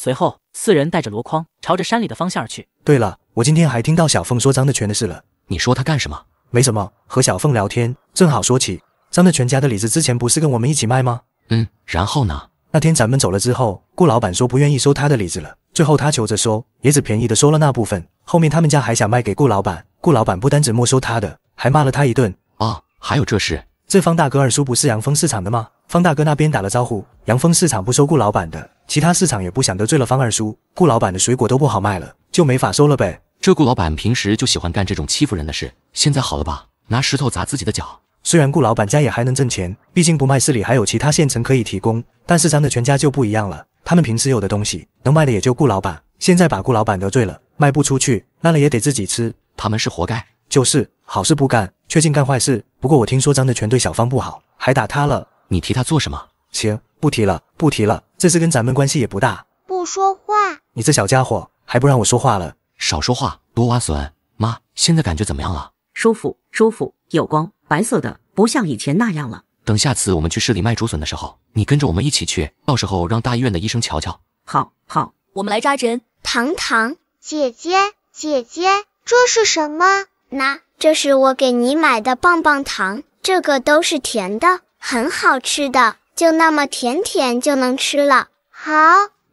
随后，四人带着箩筐朝着山里的方向而去。对了，我今天还听到小凤说张德全的事了。你说他干什么？没什么，和小凤聊天，正好说起张德全家的李子，之前不是跟我们一起卖吗？嗯，然后呢？那天咱们走了之后，顾老板说不愿意收他的李子了。最后他求着说，也只便宜的收了那部分。后面他们家还想卖给顾老板，顾老板不单只没收他的，还骂了他一顿。啊，还有这事？这方大哥二叔不是阳丰市场的吗？方大哥那边打了招呼，阳丰市场不收顾老板的。其他市场也不想得罪了方二叔，顾老板的水果都不好卖了，就没法收了呗。这顾老板平时就喜欢干这种欺负人的事，现在好了吧？拿石头砸自己的脚。虽然顾老板家也还能挣钱，毕竟不卖市里还有其他县城可以提供，但是张的全家就不一样了。他们平时有的东西能卖的也就顾老板，现在把顾老板得罪了，卖不出去，烂了也得自己吃，他们是活该。就是好事不干，却净干坏事。不过我听说张的全对小芳不好，还打他了。你提他做什么？行，不提了，不提了。这次跟咱们关系也不大，不说话。你这小家伙还不让我说话了？少说话，多挖笋。妈，现在感觉怎么样了？舒服，舒服，有光，白色的，不像以前那样了。等下次我们去市里卖竹笋的时候，你跟着我们一起去，到时候让大医院的医生瞧瞧。好，好，我们来扎针。糖糖，姐姐，姐姐，这是什么？那这是我给你买的棒棒糖，这个都是甜的，很好吃的。就那么舔舔就能吃了，好。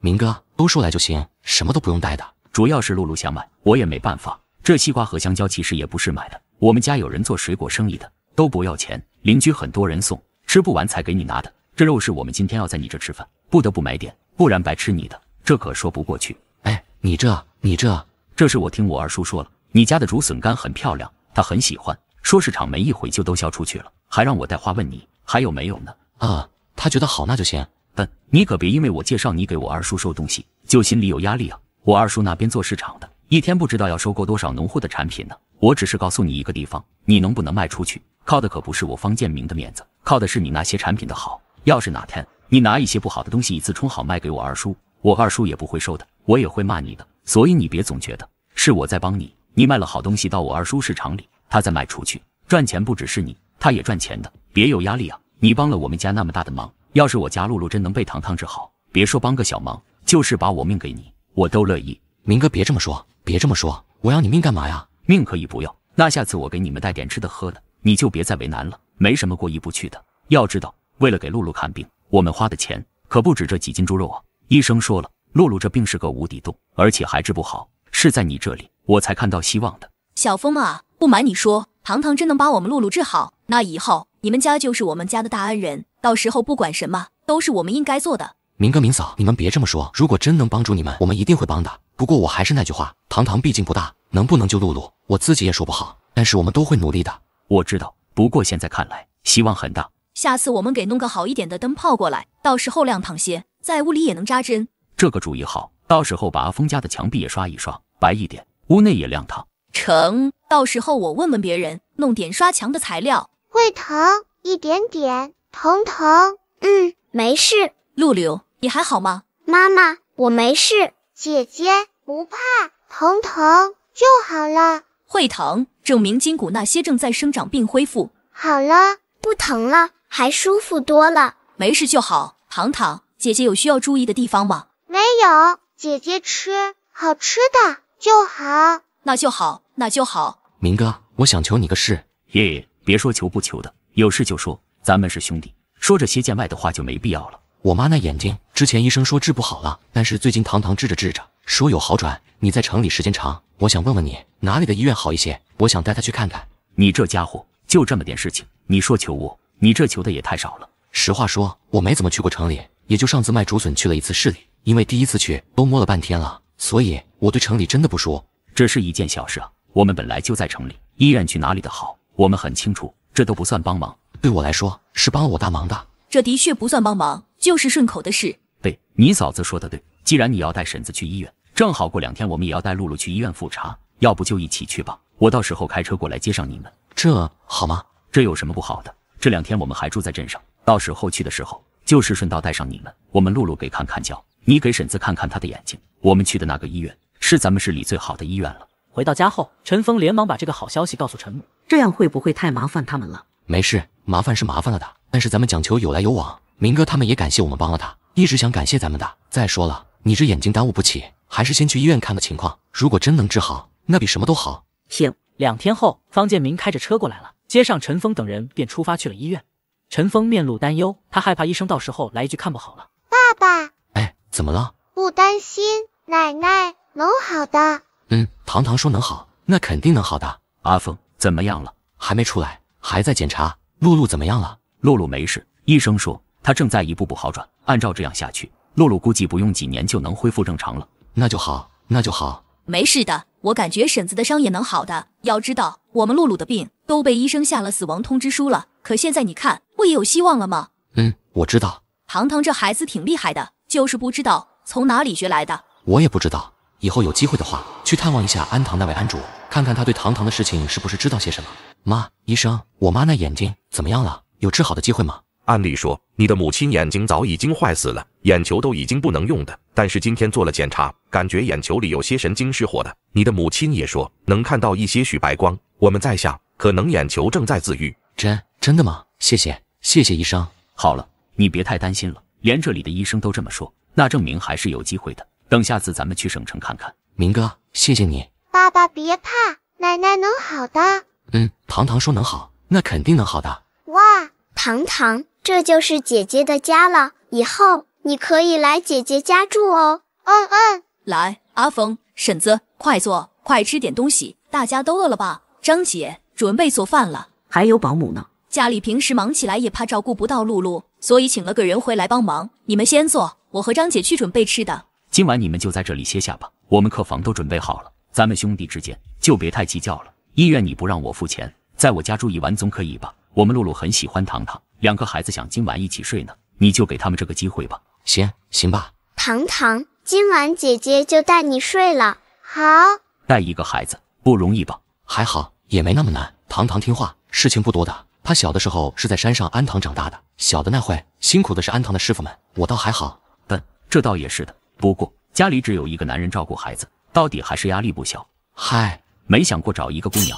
明哥都说来就行，什么都不用带的，主要是露露想买，我也没办法。这西瓜和香蕉其实也不是买的，我们家有人做水果生意的，都不要钱，邻居很多人送，吃不完才给你拿的。这肉是我们今天要在你这吃饭，不得不买点，不然白吃你的，这可说不过去。哎，你这，你这，这是我听我二叔说了，你家的竹笋干很漂亮，他很喜欢，说市场没一回就都销出去了，还让我带话问你还有没有呢？啊。他觉得好那就行，但你可别因为我介绍你给我二叔收东西就心里有压力啊！我二叔那边做市场的，一天不知道要收购多少农户的产品呢。我只是告诉你一个地方，你能不能卖出去，靠的可不是我方建明的面子，靠的是你那些产品的好。要是哪天你拿一些不好的东西以次充好卖给我二叔，我二叔也不会收的，我也会骂你的。所以你别总觉得是我在帮你，你卖了好东西到我二叔市场里，他再卖出去赚钱，不只是你，他也赚钱的。别有压力啊！你帮了我们家那么大的忙，要是我家露露真能被糖糖治好，别说帮个小忙，就是把我命给你，我都乐意。明哥，别这么说，别这么说，我要你命干嘛呀？命可以不要，那下次我给你们带点吃的喝的，你就别再为难了，没什么过意不去的。要知道，为了给露露看病，我们花的钱可不止这几斤猪肉啊。医生说了，露露这病是个无底洞，而且还治不好，是在你这里我才看到希望的。小峰啊，不瞒你说，糖糖真能把我们露露治好，那以后。你们家就是我们家的大恩人，到时候不管什么都是我们应该做的。明哥、明嫂，你们别这么说。如果真能帮助你们，我们一定会帮的。不过我还是那句话，堂堂毕竟不大，能不能救露露，我自己也说不好。但是我们都会努力的。我知道，不过现在看来希望很大。下次我们给弄个好一点的灯泡过来，到时候亮堂些，在屋里也能扎针。这个主意好，到时候把阿峰家的墙壁也刷一刷，白一点，屋内也亮堂。成，到时候我问问别人，弄点刷墙的材料。会疼一点点，疼疼。嗯，没事。陆柳，你还好吗？妈妈，我没事。姐姐，不怕，疼疼就好了。会疼，证明筋骨那些正在生长并恢复。好了，不疼了，还舒服多了。没事就好。糖糖，姐姐有需要注意的地方吗？没有，姐姐吃好吃的就好。那就好，那就好。明哥，我想求你个事。耶。别说求不求的，有事就说，咱们是兄弟。说着些见外的话就没必要了。我妈那眼睛，之前医生说治不好了，但是最近堂堂治着治着，说有好转。你在城里时间长，我想问问你哪里的医院好一些，我想带她去看看。你这家伙就这么点事情，你说求我，你这求的也太少了。实话说，我没怎么去过城里，也就上次卖竹笋去了一次市里，因为第一次去都摸了半天了，所以我对城里真的不熟。这是一件小事啊，我们本来就在城里，医院去哪里的好？我们很清楚，这都不算帮忙。对我来说，是帮了我大忙的。这的确不算帮忙，就是顺口的事。对，你嫂子说的对。既然你要带婶子去医院，正好过两天我们也要带露露去医院复查，要不就一起去吧。我到时候开车过来接上你们，这好吗？这有什么不好的？这两天我们还住在镇上，到时候去的时候就是顺道带上你们。我们露露给看看脚，你给婶子看看她的眼睛。我们去的那个医院是咱们市里最好的医院了。回到家后，陈峰连忙把这个好消息告诉陈母，这样会不会太麻烦他们了？没事，麻烦是麻烦了的，但是咱们讲求有来有往。明哥他们也感谢我们帮了他，一直想感谢咱们的。再说了，你这眼睛耽误不起，还是先去医院看个情况。如果真能治好，那比什么都好。行。两天后，方建明开着车过来了，接上陈峰等人便出发去了医院。陈峰面露担忧，他害怕医生到时候来一句看不好了。爸爸，哎，怎么了？不担心，奶奶能好的。糖糖说：“能好，那肯定能好的。”阿峰怎么样了？还没出来，还在检查。露露怎么样了？露露没事，医生说她正在一步步好转。按照这样下去，露露估计不用几年就能恢复正常了。那就好，那就好，没事的。我感觉婶子的伤也能好的。要知道，我们露露的病都被医生下了死亡通知书了。可现在你看，不也有希望了吗？嗯，我知道。糖糖这孩子挺厉害的，就是不知道从哪里学来的。我也不知道，以后有机会的话。去探望一下安堂那位安主，看看他对堂堂的事情是不是知道些什么。妈，医生，我妈那眼睛怎么样了？有治好的机会吗？按理说，你的母亲眼睛早已经坏死了，眼球都已经不能用的。但是今天做了检查，感觉眼球里有些神经失活的。你的母亲也说能看到一些许白光。我们在想，可能眼球正在自愈。真真的吗？谢谢，谢谢医生。好了，你别太担心了，连这里的医生都这么说，那证明还是有机会的。等下次咱们去省城看看，明哥。谢谢你，爸爸别怕，奶奶能好的。嗯，糖糖说能好，那肯定能好的。哇，糖糖，这就是姐姐的家了，以后你可以来姐姐家住哦。嗯嗯，来，阿峰，婶子，快坐，快吃点东西，大家都饿了吧？张姐，准备做饭了。还有保姆呢，家里平时忙起来也怕照顾不到露露，所以请了个人回来帮忙。你们先坐，我和张姐去准备吃的。今晚你们就在这里歇下吧。我们客房都准备好了，咱们兄弟之间就别太计较了。医院你不让我付钱，在我家住一晚总可以吧？我们露露很喜欢糖糖，两个孩子想今晚一起睡呢，你就给他们这个机会吧。行行吧，糖糖，今晚姐姐就带你睡了。好，带一个孩子不容易吧？还好，也没那么难。糖糖听话，事情不多的。他小的时候是在山上安堂长大的，小的那会辛苦的是安堂的师傅们，我倒还好。嗯，这倒也是的。不过。家里只有一个男人照顾孩子，到底还是压力不小。嗨，没想过找一个姑娘。